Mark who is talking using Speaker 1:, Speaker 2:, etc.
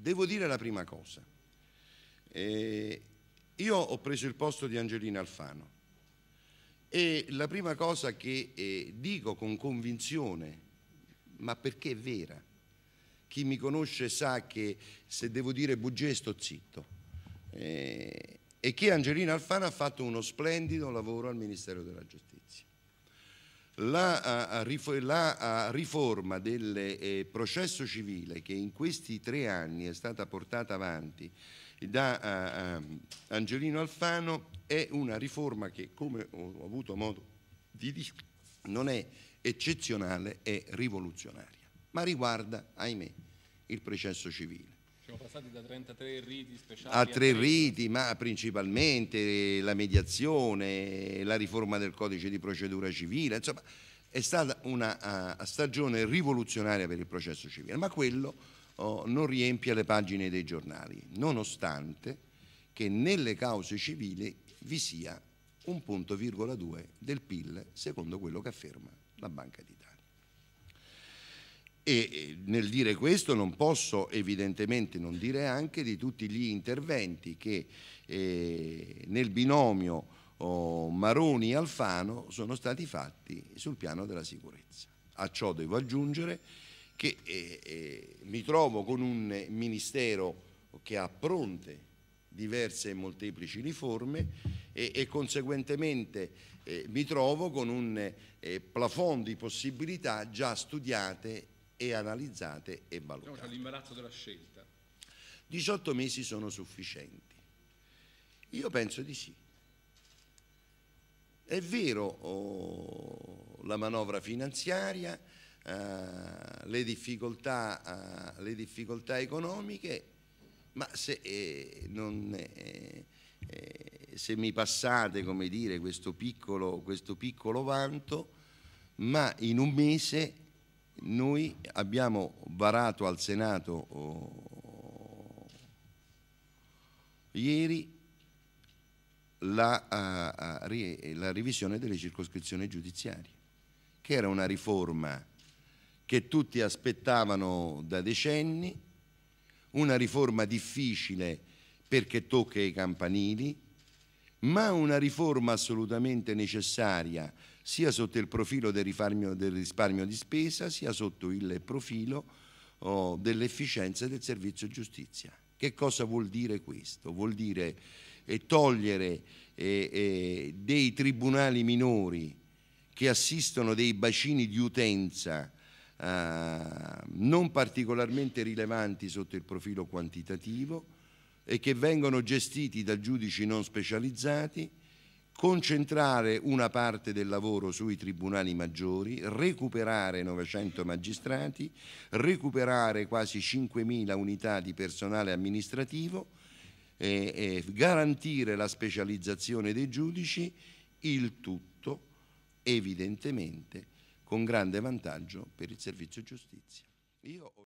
Speaker 1: Devo dire la prima cosa. Eh, io ho preso il posto di Angelina Alfano e la prima cosa che eh, dico con convinzione, ma perché è vera, chi mi conosce sa che se devo dire bugie sto zitto, eh, è che Angelina Alfano ha fatto uno splendido lavoro al Ministero della Giustizia. La, la riforma del eh, processo civile che in questi tre anni è stata portata avanti da Angelino Alfano è una riforma che, come ho avuto modo di dire, non è eccezionale, è rivoluzionaria, ma riguarda, ahimè, il processo civile passati da 33 riti speciali a tre riti, ma principalmente la mediazione, la riforma del codice di procedura civile, insomma è stata una uh, stagione rivoluzionaria per il processo civile, ma quello uh, non riempie le pagine dei giornali, nonostante che nelle cause civili vi sia un punto virgola due del PIL, secondo quello che afferma la Banca d'Italia. E nel dire questo non posso evidentemente non dire anche di tutti gli interventi che eh, nel binomio oh, Maroni-Alfano sono stati fatti sul piano della sicurezza. A ciò devo aggiungere che eh, eh, mi trovo con un Ministero che ha pronte diverse e molteplici riforme e, e conseguentemente eh, mi trovo con un eh, plafond di possibilità già studiate e analizzate e diciamo valutate. L'imbarazzo della scelta. 18 mesi sono sufficienti? Io penso di sì. È vero oh, la manovra finanziaria, eh, le, difficoltà, eh, le, difficoltà, economiche, ma se, eh, non, eh, eh, se mi passate dire, questo, piccolo, questo piccolo vanto, ma in un mese noi abbiamo varato al Senato oh, ieri la, uh, uh, la revisione delle circoscrizioni giudiziarie, che era una riforma che tutti aspettavano da decenni, una riforma difficile perché tocca i campanili, ma una riforma assolutamente necessaria sia sotto il profilo del, del risparmio di spesa sia sotto il profilo oh, dell'efficienza del servizio giustizia. Che cosa vuol dire questo? Vuol dire eh, togliere eh, eh, dei tribunali minori che assistono dei bacini di utenza ah, non particolarmente rilevanti sotto il profilo quantitativo, e che vengono gestiti da giudici non specializzati, concentrare una parte del lavoro sui tribunali maggiori, recuperare 900 magistrati, recuperare quasi 5.000 unità di personale amministrativo, eh, eh, garantire la specializzazione dei giudici, il tutto evidentemente con grande vantaggio per il servizio giustizia. Io...